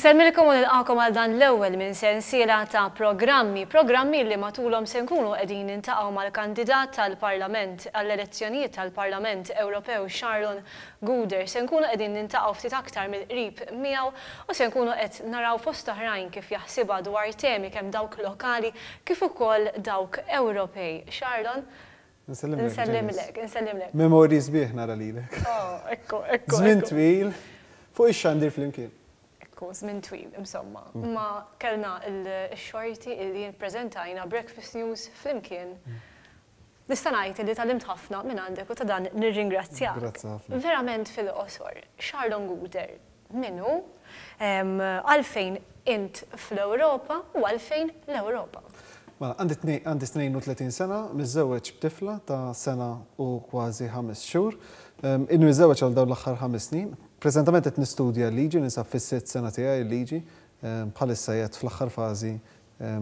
Insemmilkom u nilqakom għal dan l-ewwel minn sensiela ta' programmi, programmi li matulhom se nkunu qegħdin intaqgħu mal-kandidat tal-Parlament għall-elezzjonijiet tal-Parlament Ewropew Sharon Guder. Se nkunu qegħdin nintaqgħu ftit aktar mill-qrib miegħu u se nkunu qed naraw fost oħrajn kif jaħsibha dwar temi kemm dawk lokali kif ukoll dawk Ewropej. Sharon, Nsellimlek, nsellimlek. Memories bieħ nara lilek. Oh, ekko, ekko. Zmin twil fuq ix-xandir flimkien politiku żmien twil insomma. Ma kellna l-xorti li nippreżentajna Breakfast News flimkien. Nista' ngħid li talimt ħafna minn għandek u ta' dan nirringrazzjak. Verament fil-qosor, Charlon Guder minnu għalfejn int fl-Ewropa u għalfejn l-Ewropa. Mela, għandi 32 sena, mizzewċ b'tifla ta' sena u kważi ħames xhur. Innu mizzewċ għal daw l-axħar ħames snin. Prezentament qed nistudja liġi, nisa fis-sitt sena tiegħi liġi bħalissa jgħet fl-axħar fazi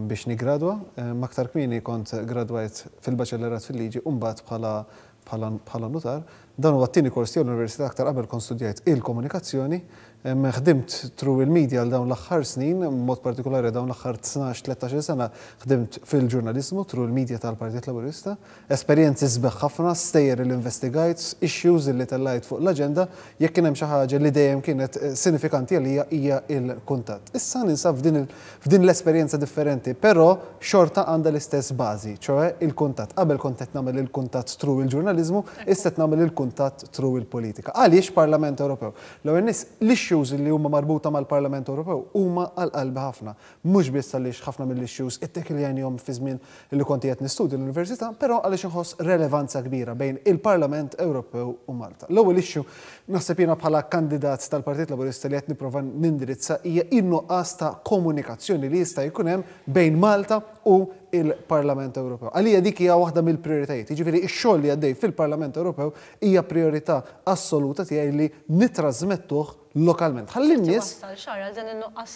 biex nigradwa. Maktar kmini kont gradwajt fil-baċellerat fil-liġi, umbat bħala nutar. Dan huwa t-tieni kors tiegħu l-Università aktar qabel kon studjajt il-komunikazzjoni, ħdimt tru il-medja l dawn l-aħħar snin, mod partikolari dawn l-aħħar 12-13 sena ħdimt fil-ġurnalizmu tru il-medja tal-Partit Laburista, esperjenzi sbeħ ħafna, stejjer il-investigajt, issues li tellajt fuq l-agenda, jekk kien hemm xi ħaġa li dejjem kienet sinifikanti għalija hija il-kuntatt. Issa ninsab f'din l-esperjenza differenti, però xorta għandha l-istess bażi, ċoħe il-kuntatt. Qabel kont qed nagħmel il-kuntatt tru il-ġurnalizmu, issa nagħmel il-kuntatt kuntat tru il-politika. Għaliex Parlament Ewropew? L-għu nis l-issues li huma marbuta mal-Parlament Ewropew huma għal qalbi ħafna. Mux biss għaliex ħafna mill-issues it-tek li għanjom fi żmien li konti qed nistudju l-Università, però għaliex inħoss relevanza kbira bejn il-Parlament Ewropew u Malta. L-ewwel issue naħseb bħala kandidat tal-Partit Laburista li qed nipprova nindirizza hija innuqqas ta' komunikazzjoni li jista' jkun hemm bejn Malta u il-Parlament Ewropew. Għalija dik hija waħda mill-prioritajiet. Jiġifieri x-xogħol li għaddej fil-Parlament Ewropew hija priorità assoluta tiegħi li nitrażmettuh lokalment. Għalli n nis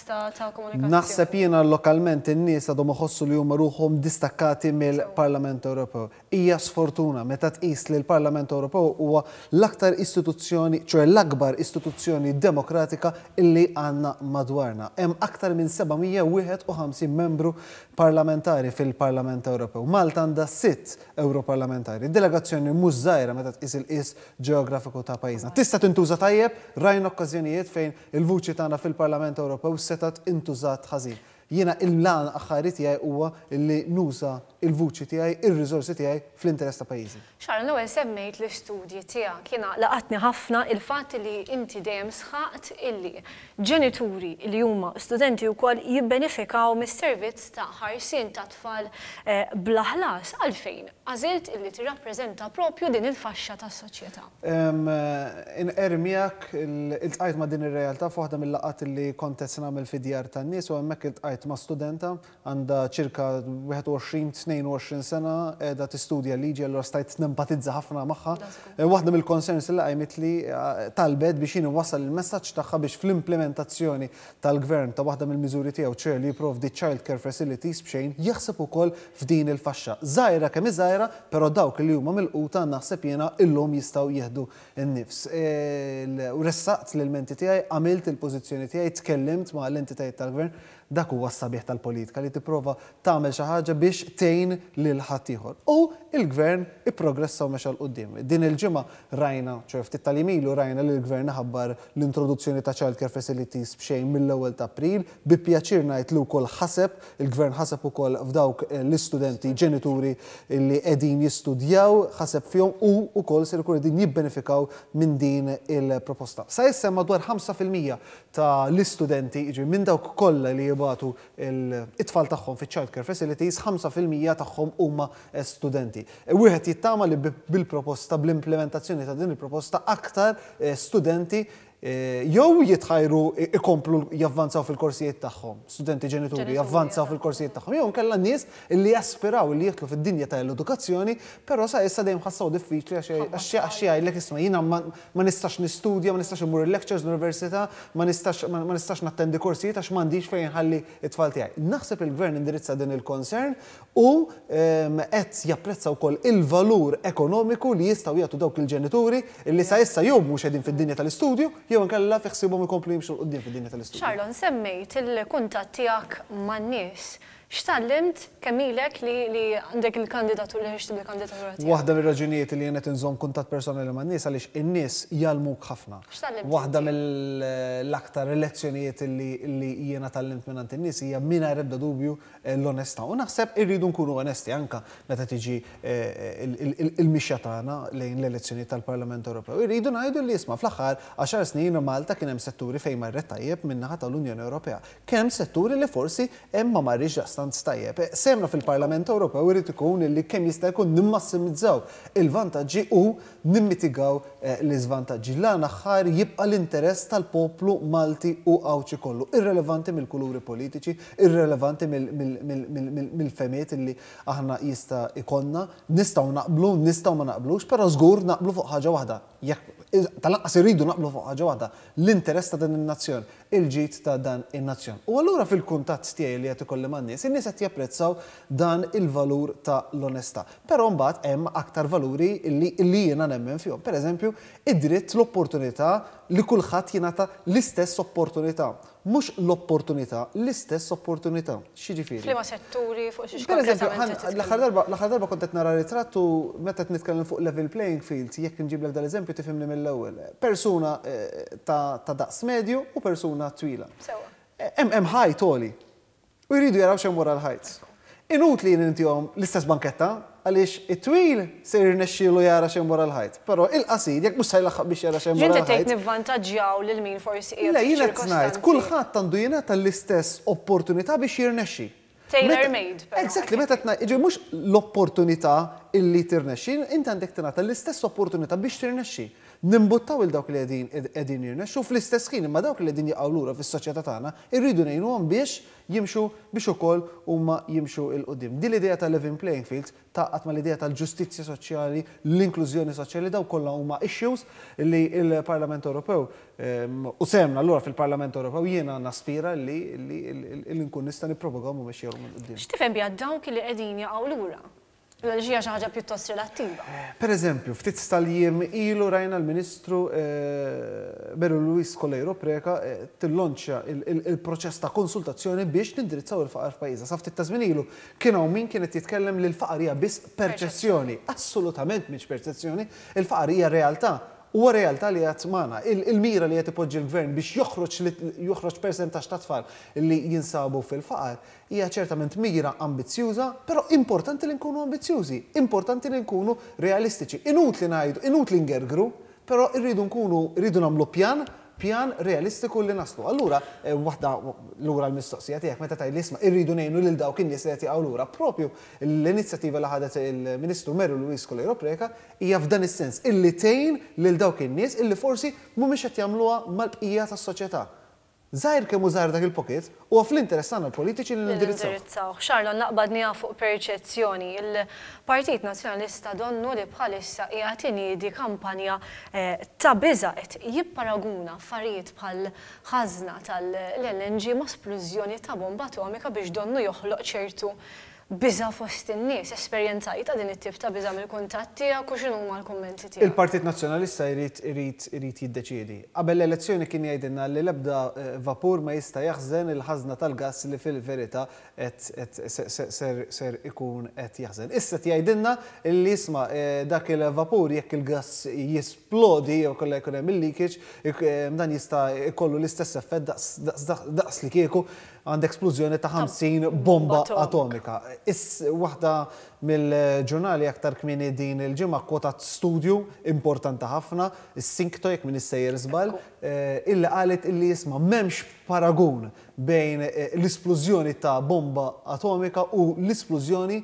Naħseb jiena lokalment in-nies għadhom uħossu li jumma ruħhom distakkati mill-Parlament Ewropew. Hija sfortuna meta tqis li l-Parlament Ewropew huwa l-aktar istituzzjoni, ċoe l-akbar istituzzjoni demokratika illi għandna madwarna. Hemm aktar minn 751 membru parlamentari fil-Parlament Ewropew. Malta għandha sitt Europarlamentari. Delegazzjoni mhux żgħira meta is il is ġeografiku ta' pajizna. Tista' tintuża tajjeb, rajna okkażjoni situazzjonijiet fejn il-vuċi tagħna fil-Parlament Ewropew setat intużat ħażin jiena il mlan aħħari tiegħi huwa li nuża il-vuċi tiegħi, il rizorsi tiegħi fl-interess ta' pajjiżi. Xarl, l-ewwel semmejt l-istudji tiegħek kiena laqatni ħafna il-fatt li inti dejjem sħaqt illi ġenituri li huma studenti wkoll jibbenifikaw mis-servizz ta' ħarsien ta' tfal eh, blaħlas għalfejn għażilt illi tirrappreżenta propju din il-faxxa tas-soċjetà. Inqermijak il-tqajt ma' din ir-realtà f'waħda mill-laqat li kont qed nagħmel fidjar tan-nies u il iltqajt qed ma' studenta għandha ċirka 21-22 sena qiegħda tistudja liġi allura stajt nempatizza ħafna magħha. Eh, waħda mill-concerns li għajmit eh, li talbed biex jini wasal il-messaġġ tagħha biex fl-implementazzjoni tal-gvern ta' waħda mill-miżuri tiegħu ċer li di child care facilities b'xejn jaħseb ukoll f'din il-faxxa. Zajra kemm zajra, però dawk li huma mill-quta naħseb jiena illum jistgħu jihdu n-nifs. Eh, ressaqt l-menti tiegħi, għamilt il-pożizzjoni tiegħi, tkellimt ma' l-entitajiet tal-gvern dak huwa sabiħ tal-politika li tipprova tagħmel xi ħaġa biex tgħin lil ieħor. U il-gvern ipprogressaw meċa l qudiem Din il-ġimgħa rajna, ċef ftit tal rajna li l-gvern ħabbar l-introduzzjoni ta' child care facilities b'xejn mill-ewwel ta' April, bi pjaċir ngħid li wkoll ħaseb, il-gvern ħaseb ukoll f'dawk eh, l-istudenti ġenituri li qegħdin jistudjaw, ħaseb fihom u wkoll se jkun qegħdin jibbenefikaw minn din il-proposta. Sa jissem madwar 5% ta' l-istudenti, minn dawk kollha li jibgħu jibatu it-tfal tagħhom fi child care facilities, 5% tagħhom huma studenti. Wieħed jittama li bil-proposta, bl-implementazzjoni ta' din il-proposta aktar eh, studenti Eh, jew jitħajru ikomplu javvanzaw fil-korsijiet tagħhom, studenti ġenituri javvanzaw fil-korsijiet tagħhom, jew nkella nies li jaspiraw li jitlu fid-dinja tal-edukazzjoni, però sa issa dejjem ħassaw diffiċli għax xi jgħidlek isma' jiena ma nistax nistudja, ma nistax imur il-lectures l-università, ma nistax ma nistax nattendi korsijiet għax m'għandix fejn ħalli it-tfal tiegħi. Naħseb il-gvern indirizza din il-konsern u ehm, qed japprezza wkoll il-valur ekonomiku li jistgħu jagħtu dawk il-ġenituri li sa issa jew mhux qegħdin fid-dinja tal-istudju jew nkella fiħsibhom ikomplu jimxu l fid-dinja tal-istudju. Charlon, semmejt il-kuntat tiegħek man-nies X'tallimt kemmilek li li għandek il-kandidatur li ħiġtib il-kandidatura Waħda mir-raġunijiet li jienet inżomm kuntat personali ma' nies għaliex in-nies jalmuk ħafna. Waħda mill-aktar elezzjonijiet li jiena tallimt minn għand in-nies hija mingħajr rebda dubju eh, l-onesta. U naħseb irridu nkunu onesti anka meta tiġi eh, il-mixja tagħna lejn l-elezzjonijiet tal-Parlament Ewropew. Irridu ngħidu li jisma' fl-aħħar 10 snin Malta kien hemm setturi fejn marret tajjeb naħa tal-Unjoni Ewropea. Kemm setturi li forsi hemm ma marriġ sostanz tajjeb. E, semna fil-Parlament Ewropew irid ikun li kemm jista' jkun nimmassimizzaw il-vantaġġi u nimmitigaw e, l-iżvantaġġi. L-għana ħar jibqa' l-interess tal-poplu Malti u għawċi kollu, irrelevanti mill-kuluri politiċi, irrelevanti mill-femiet li aħna jista' ikonna, nistgħu naqblu, nistgħu ma naqblux, però żgur naqblu fuq ħaġa waħda. Jekk tal laqqas irridu naqblu fuq ħaġa waħda l-interess ta' din in-nazzjon, il-ġid ta' dan in-nazzjon. U allura fil-kuntatt tiegħi li qed ikolli man-nies, in-nies qed japprezzaw dan il-valur ta' l-onestà. Però mbagħad hemm aktar valuri li jiena nemmen fihom. Pereżempju, id-dritt l-opportunità li kulħadd jingħata l-istess opportunità. Mhux l-opportunità, l-istess opportunità. X'jiġifieri? Flima setturi fuq Per eżempju, l-aħħar darba kontet nara ritrattu meta qed nitkellem fuq level playing fields, jekk nġiblek dal-eżempju tifimni mill-ewwel. Persuna eh, ta' daqs medju u persuna twila. Hemm eh, hemm ħajt oli. U jridu jaraw xem wara l-ħajt. Inutli li l-istess banketta, għaliex it-twil ser nexxielu jara xejn wara l-ħajt. Però il-qasid jekk mhux sajlaħħaq biex jara xejn wara l-ħajt. Ġinti tgħid nivvantaġġjaw lil min forsi qiegħed. Le jiena ngħid kulħadd għandu jingħata l-istess opportunità biex jirnexxi. Tailor made. Exactly, meta iġi mhux l-opportunità illi tirnexxi, inti għandek tingħata l-istess opportunità biex tirnexxi nimbuttaw il dawk li qegħdin jirnexxu fl-istess ħin imma dawk li għedin jgħawlura lura fis-soċjetà tagħna irridu ngħinuhom biex jimxu biex ukoll huma jimxu il qoddim Din l-idea tal-living playing fields taqqat mal idea tal-ġustizzja soċjali, l-inklużjoni soċjali daw kollha huma issues li il-Parlament Ewropew ehm, u semna allura fil-Parlament Ewropew jiena naspira li nkun nista' nippropaga mhumiex jew minn qudiem. X'tifhem bija dawk li qegħdin jgħawlura? lura? L-ġija ħaġa pjuttost relattiva. Eh, per eżempju, ftit stal-jiem ilu rajna l-ministru eh, Beru Luis Colero Preka eh, tillonċa il-proċess ta' konsultazzjoni biex nindirizzaw il-faqar f'pajjiża. Sa ftit tażmin ilu kien hawn min kienet jitkellem li l-faqar hija biss perċezzjoni. Assolutament mhix perċezzjoni, il-faqar hija realtà u realtà li għatmana Il-mira li qed ipoġġi l-gvern biex joħroġ percentax ta' tfal li jinsabu fil-faqar, hija ċertament mira ambizjuża, però importanti li nkunu ambizzjużi, importanti li nkunu realistiċi. Inut li najdu, inut li ngergru, però irridu nkunu, irridu namlu pjan pjan realistiku li naslu. Allura, eh, waħda l-ura l-mistoqsija tijak, meta tajli isma, irridu nejnu lil dawk kien nis li l-ura. Propju l-inizjativa li ħadet il-Ministru Meru Luis Kolero Preka hija f'dan is-sens illi tejn lil dawk kien nis illi forsi mhumiex qed jagħmluha mal-bqija tas-soċjetà. Zajr kemmu zaħir dak il-pocket u għaf l-interess għanna l-politiċi li l-indirizzaw. Xarlo, naqbad fuq perċezzjoni. Il-Partit Nazjonalista donnu li bħalissa jgħatini di kampanja eh, ta' bizaqet jipparaguna farijiet bħal ħazna tal-LNG ma' splużjoni ta' bomba atomika biex donnu joħloq ċertu biza fost in-nies, esperjenzajta din it-tip ta' biza mill kontatti għak u xinu ma' l-kommenti tiegħek. Il-Partit Nazzjonalista jrid jrid jrid jiddeċiedi. Qabel l-elezzjoni kien jgħidilna li l-ebda eh, vapur ma jista' jaħżen il ħazna tal-gass li fil-verità ser ikun qed jaħżen. Issa jgħidilna li jisma eh, dak il-vapur jekk il-gass jisplodi jew kollha jkun hemm il-leakage, eh, dan jista' jkollu l-istess effett daqs li kieku għand eksplużjoni ta' 50 bomba atomika. Is waħda mill-ġurnali aktar kmini din il-ġimma kwota studju importanti ħafna, is-sinkto jekk minn is-sejjer żball, eh, illi qalet illi jisma' m'hemmx paragun bejn eh, l-isplużjoni ta' bomba atomika u l-isplużjoni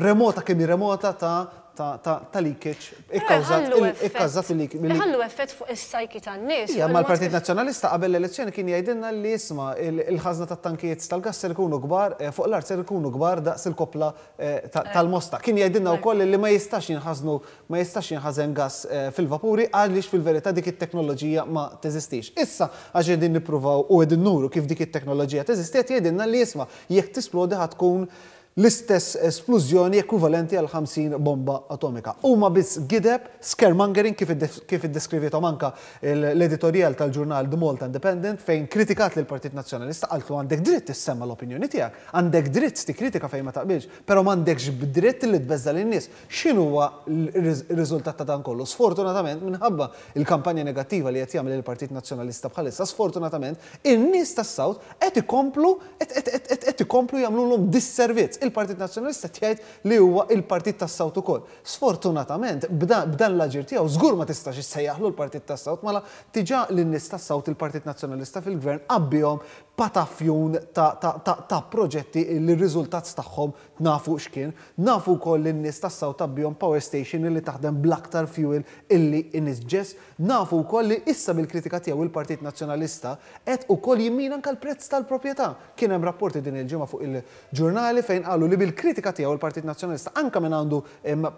remota kemm remota ta' ta' leakage ikkawżat il-leakage. Ħallu effett fuq is-sajki tan-nies. Ja, ma l-Partit Nazzjonalista qabel l-elezzjoni kien jgħidilna li jisma' il-ħażna tat-tankiet tal-gas ser ikunu kbar eh, fuq l-art ser ikunu kbar daqs il-kopla eh, eh. tal-mosta. Kien jgħidilna wkoll li ma jistax jinħażnu ma jistax jinħażen gas fil-vapuri għaliex fil-verità dik it-teknoloġija ma teżistix. Issa għax qegħdin nippruvaw u qegħdin nuru kif dik it-teknoloġija teżistiet jgħidinna li jisma' jekk tisplodi ħatkun tkun l-istess esplużjoni ekwivalenti għal 50 bomba atomika. Huma biss gideb scaremongering kif iddeskrivietom anka l-editorial tal-ġurnal The Malta Independent fejn kritikat lil partit Nazzjonalista għaltu għandek dritt tissemma l-opinjoni tiegħek, għandek dritt tikkritika fejn ma taqbilx, però m'għandekx dritt li tbeżda lin-nies. X'inhu huwa r-riżultat ta' dan kollu? Sfortunatament minħabba il-kampanja negattiva li qed jagħmel il-Partit Nazzjonalista bħalissa, sfortunatament in-nies tas-Sawt qed ikomplu qed ikomplu jagħmlu disservizz il-Partit Nazzjonalista tgħid li huwa il-Partit tas-Sawt ukoll. Sfortunatament b'dan l-aġir tiegħu żgur ma tistax issejjaħlu l-Partit tas-Sawt mala tiġa lin-nies tas-Sawt il-Partit Nazzjonalista fil-Gvern qabbihom patafjun ta' proġetti li rizultat riżultat tagħhom nafu x'kien, nafu koll in-nies tassaw bjom power station li taħdem blaktar fuel illi inisġess, nafu koll li issa bil-kritika tiegħu il-Partit Nazzjonalista qed ukoll jimmin anke l-prezz tal-proprjetà. Kien hemm rapporti din il-ġimgħa fuq il-ġurnali fejn qalu li bil-kritika tiegħu il-Partit Nazzjonalista anke minn għandu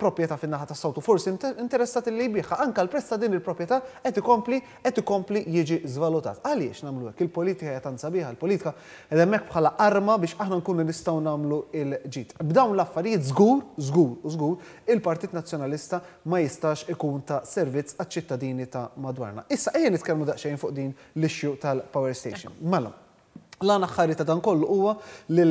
proprjetà fin-naħa tas-sawtu forsi interessat li jbieħa anke l-prezz ta' din il-proprjetà qed ikompli qed ikompli jiġi żvalutat. Għaliex nagħmlu hekk il-politika jatan tansabiħa tal-politika, ed hemmhekk bħala arma biex aħna nkunu nistgħu nagħmlu il-ġid. B'dawn l-affarijiet żgur, żgur, żgur, il-Partit Nazzjonalista ma jistax ikun ta' servizz għaċ-ċittadini ta' madwarna. Issa ejja nitkellmu daqsxejn fuq din l-issue tal-Power Station. Mela, l-għana ħarri ta' dan kollu huwa li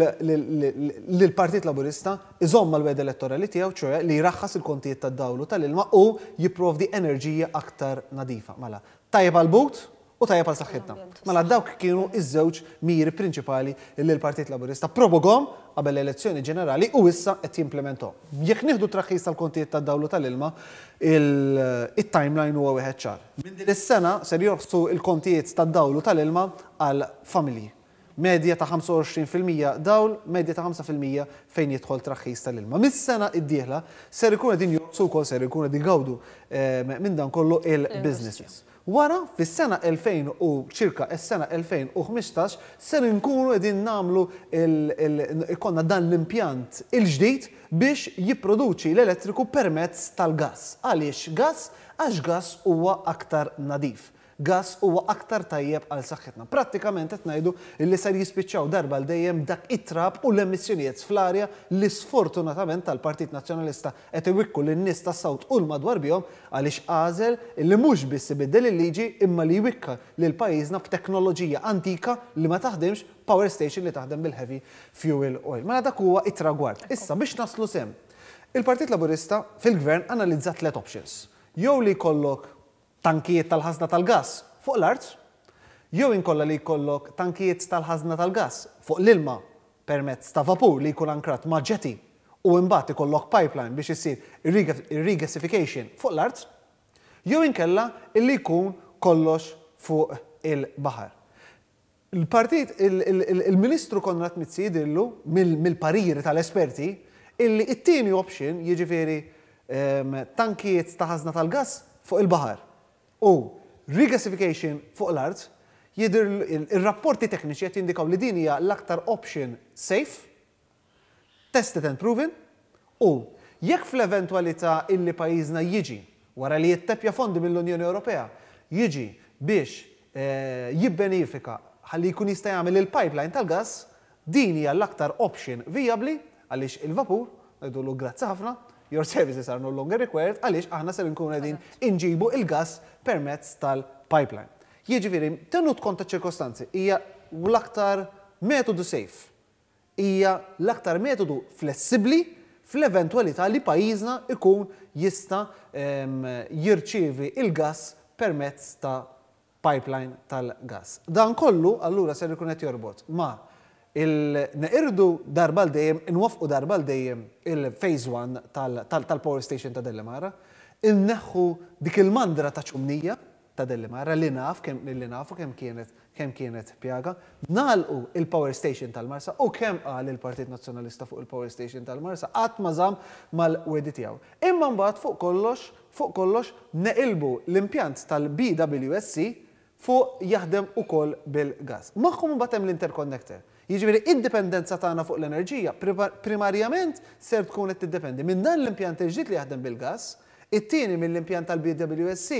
l-Partit Laburista iżomma l-wed elettorali tiegħu ċoja li jraħħas il-kontijiet tad-dawlu tal-ilma u jipprovdi enerġija aktar nadifa. Mela, tajba l-but, u tajja pal saħħitna. Mela dawk kienu iż-żewġ miri prinċipali li l-Partit Laburista probogom qabel l-elezzjoni ġenerali u issa qed jimplementom. Jekk nieħdu traħħis tal-kontijiet tad-dawlu tal-ilma, il-timeline huwa wieħed ċar. Minn din is-sena ser jorsu il-kontijiet tad-dawlu tal-ilma għal familji. Medja ta' 25% dawl, medja ta' 5% fejn jidħol traħħis tal-ilma. Mis-sena id-dieħla ser ikun din joqsu wkoll ser ikun din gawdu eh, minn dan kollu il-businesses. Wara, fis-sena 2000 u ċirka s-sena 2015, ser nkunu edin namlu konna dan l-impjant il-ġdijt biex jipproduċi l-elettriku permezz tal-gas. Għaliex gas? Għax gas huwa aktar nadif gas huwa aktar tajjeb għal saħħitna. Prattikament qed ngħidu li ser jispiċċaw darba l dejjem dak it-trab u l-emissjonijiet fl-arja li sfortunatament tal-Partit Nazzjonalista qed iwikku lin-nies tas-sawt u l-madwar bihom għaliex għażel li mhux biss ibiddel il-liġi imma li jwikka lil pajjiżna b'teknoloġija antika li ma taħdimx power station li taħdem bil-heavy fuel oil. Mela dak huwa it-tragward. Issa biex naslu sem. Il-Partit Laburista fil-Gvern analizza tlet options. Jew li kollok tankijiet tal-ħazna tal-gas fuq l-art, jew inkolla li jkollok tankijiet tal-ħazna tal-gas fuq l-ilma permezz ta' vapur li jkun ankrat ma' ġeti u imbagħad ikollok pipeline biex isir regasification fuq l-art, jew inkella li jkun kollox fuq il-baħar. Il-partit, il-ministru Konrad Mitzi dillu mill-pariri tal-esperti illi it-tieni option jiġifieri ehm, tankijiet ta' ħazna tal-gas fuq il-baħar u regasification fuq l-art, jidir il-rapporti tekniċi qed jindikaw li din hija l-aktar option safe, tested and proven, u jekk fl-eventualità illi pajjiżna jiġi wara li jittepja fondi mill-Unjoni Ewropea, jiġi biex eh, jibbenifika ħalli jkun jista' jagħmel il-pipeline tal-gas, din hija l-aktar option viabli għaliex il-vapur, ngħidulu grazzi ħafna, your services are no longer required, għaliex aħna se nkunu għedin inġibu il-gas permezz tal-pipeline. Jiġifieri, tenut kont ta' ċirkostanzi hija l-aktar metodu safe. Hija l-aktar metodu flessibbli fl-eventualità li pajjiżna ikun jista ehm, jirċievi il-gas permezz ta' pipeline tal-gas. Dan kollu allura se nkunu qed jorbot ma' il-neqirdu darbal dejjem, nwafqu darbal dejjem il-phase 1 tal-power station ta' Dellimara, inneħħu dik il-mandra ta' ċumnija ta' Dellimara li naf, kem li nafu kem kienet kem kienet pjaga, nalqu il-power station tal-Marsa u kem qal il-Partit Nazzjonalista fuq il-power station tal-Marsa qatt mażam mal-wedi tiegħu. Imma mbagħad fuq kollox, fuq kollox neqilbu l-impjant tal-BWSC fuq jaħdem koll bil-gas. Magħhom mbagħad hemm l-interconnector Jiġifieri id-dipendenza tagħna fuq l-enerġija primarjament ser tkun qed tiddependi minn dan l-impjant il-ġid li jaħdem bil-gass, it-tieni mill-impjant tal-BWSC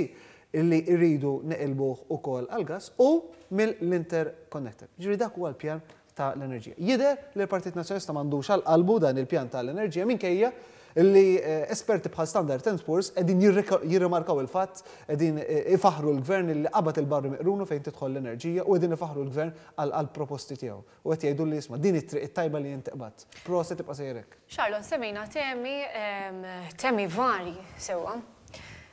illi rridu neqilbuh ukoll għal-gass u mill-interconnector. Ġiri jiġifieri dak huwa l-pjan tal enerġija Jider li l-Partit Nazzjonista m'għandux għal qalbu dan il-pjan tal-enerġija minkejja Illi eh, esperti bħal Standard Poor's edin jirrimarkaw il-fatt, edin eh, ifaħru l-gvern li qabad il-barri miqrunu fejn tidħol l-enerġija u edin ifaħru l-gvern għal-proposti tiegħu. U qed jgħidu li jisma' din it-triq it-tajba li jintqbad. Proset tibqa' sejrek. Xarlon, semina temi temi vari sewwa.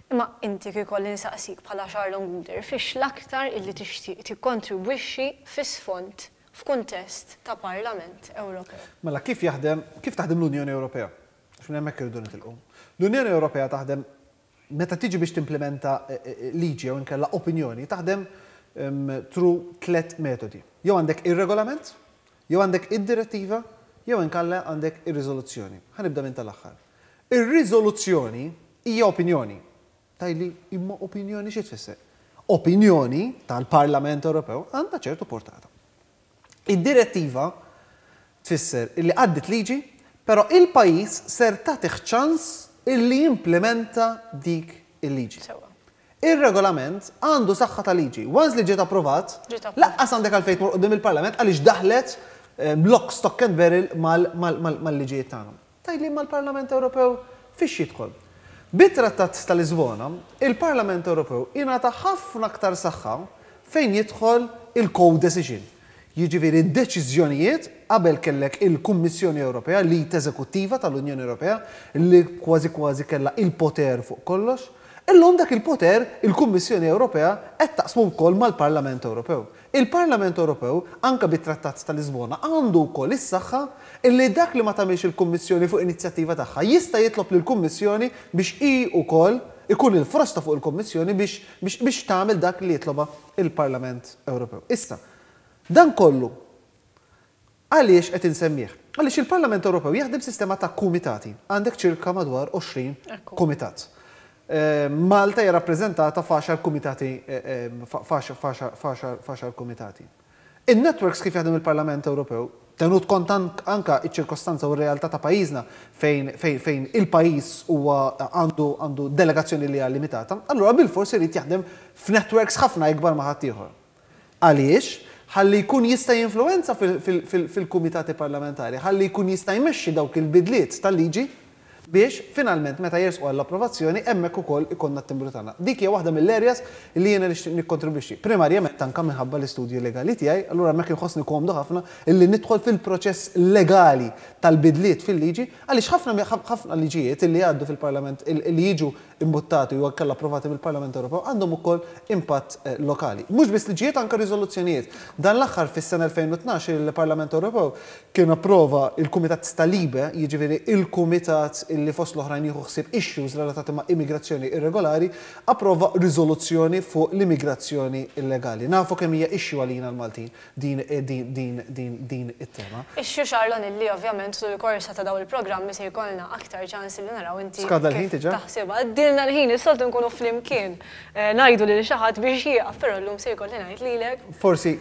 Imma inti kif kolli nisaqsik bħala Charlon Guder fiex l-aktar illi tixtieq tikkontribwixxi fis-sfond f'kuntest ta' Parlament Ewropew. Mela kif jaħdem, kif taħdem l-Unjoni Ewropea? X'in irridu nitilqu. L-Unjoni Ewropea taħdem meta tiġi biex timplementa e, e, e, liġi jew inkella opinjoni taħdem tru tlet metodi. Jew għandek ir-regolament, jew għandek id-direttiva, jew nkella għandek ir-riżoluzzjoni. Ħanibda minn tal-aħħar. Ir-riżoluzzjoni hija opinjoni. Tajli imma opinjoni xi tfisser? Opinjoni tal-Parlament Ewropew għandha ċertu portata. Id-direttiva tfisser illi għaddit liġi Pero il-pajis ser tagħtih ċans illi jimplementa dik il-liġi. Il-regolament għandu saħħa ta' liġi. Once li ġiet approvat, laqqas għandek għal-fejt qudiem il-Parlament għaliex daħlet blok eh, stock and barrel mal-liġijiet tagħna. Tajli mal-Parlament Ewropew fiex jidħol. Bit-trattat tal-Lisbona, il-Parlament Ewropew ingħata ħafna aktar saħħa fejn jidħol il-co-decision. Jiġifieri d-deċiżjonijiet qabel kellek il-Kummissjoni Ewropea li teżekuttiva tal-Unjoni Ewropea li kważi kważi kellha il-poter fuq kollox, illum dak il-poter il-Kummissjoni Ewropea qed taqsmu wkoll mal-Parlament Ewropew. Il-Parlament Ewropew anka bit-Trattat tal-Lisbona għandu wkoll is-saħħa illi dak li ma tagħmilx il-Kummissjoni fuq inizjattiva tagħha jista' jitlob lill-Kummissjoni biex hi wkoll ikun il-frosta fuq il-Kommissjoni biex, biex, biex tagħmel dak li jitloba il-Parlament Ewropew. Issa, dan kollu Għaliex qed insemmih? Għaliex il-Parlament Ewropew jaħdem sistema ta' kumitati. Għandek ċirka madwar 20 kumitat. Eh, Malta hija rappreżentata faxar kumitati eh, eh, faxar kumitati. In-networks kif jaħdem il-Parlament Ewropew tenut kont anka iċ-ċirkostanza u r-realtà ta' pajjiżna fejn, fejn, il-pajjiż huwa għandu għandu delegazzjoni li hija limitata, allura bil-forsi jrid jaħdem f'networks ħafna ikbar ma' ħadd ieħor. Għaliex? ħalli jkun jista' jinfluenza fil-kumitati parlamentari, ħalli jkun jista' jmexxi dawk il-bidliet tal-liġi biex finalment meta jersqu għall-approvazzjoni hemmhekk ukoll ikonna t-timbru tagħna. Dik hija waħda mill-areas li jiena nikkontribwixxi. Primarjament tanka minħabba l-istudju legali tiegħi, allura hemmhekk inħossni komdu ħafna illi nidħol fil-proċess legali tal-bidliet fil-liġi, għaliex ħafna ħafna liġijiet li għaddu fil-Parlament li jiġu imbuttati u għakkalla approvati mill-Parlament Ewropew għandhom ukoll impatt eh, lokali. Mhux biss liġijiet anke riżoluzzjonijiet. Dan l-aħħar fis-sena 2012 il-Parlament Ewropew kien approva il-Kumitat Stalibe, jiġifieri il-Kumitat li fost l-oħrajn jieħu ħsieb issues relatati ma' immigrazzjoni irregolari, approva riżoluzzjoni fuq l-immigrazzjoni illegali. Nafu kemm hija issue għalina l-Maltin din eh, din din din it-tema. Issue xarlon illi ovvjament ovvjament tul korsa ta' daw il-programmi se jkollna aktar ċans li naraw inti. Skada l-ħin tiġa? Taħseba, dilna l-ħin, s-soltu nkunu fl-imkien. Eh, najdu li xaħat biex jieqa, però l-lum se jkolli najt li l-ek. Forsi,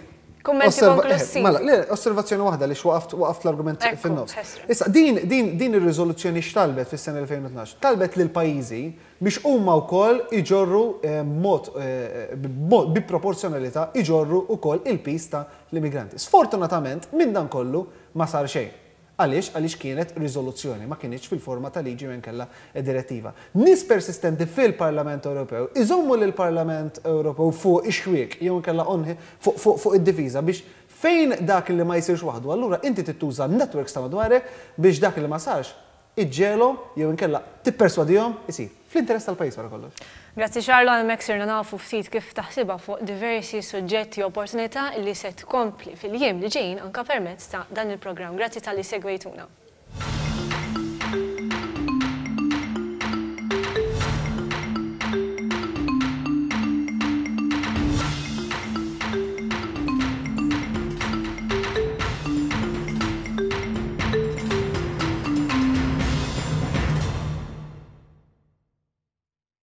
Kommenti konklusivi. Mela, osservazzjoni waħda li xwaqaft waqaft l-argument fin-nofs. Issa din din din ir-riżoluzzjoni x'talbet fis-sena 2012. Talbet lil pajjiżi biex huma wkoll iġorru eh, eh, mod bi proporzjonalità iġorru wkoll il-pista l-immigranti. Sfortunatament minn dan kollu ma sar xejn. Għaliex, għaliex kienet rizoluzzjoni, ma kienieċ fil-forma ta' liġi minn kella direttiva. Nis persistenti fil-Parlament Ewropew, iżommu l-Parlament Ewropew fuq ixwiek, jew kella onħi fuq id difiża biex fejn dak li ma jisirx waħdu, allura inti tittuża networks ta' madwarek biex dak li ma sarx iġġelhom jew inkella tipperswadihom isir fl-interess tal pajis wara kollox. Grazzi Xarlo għal meksirna nafu ftit kif taħsiba fuq diversi suġġetti opportunità li se tkompli fil-jiem li ġejjin anka permezz ta' dan il program Grazzi tal-li segwejtuna.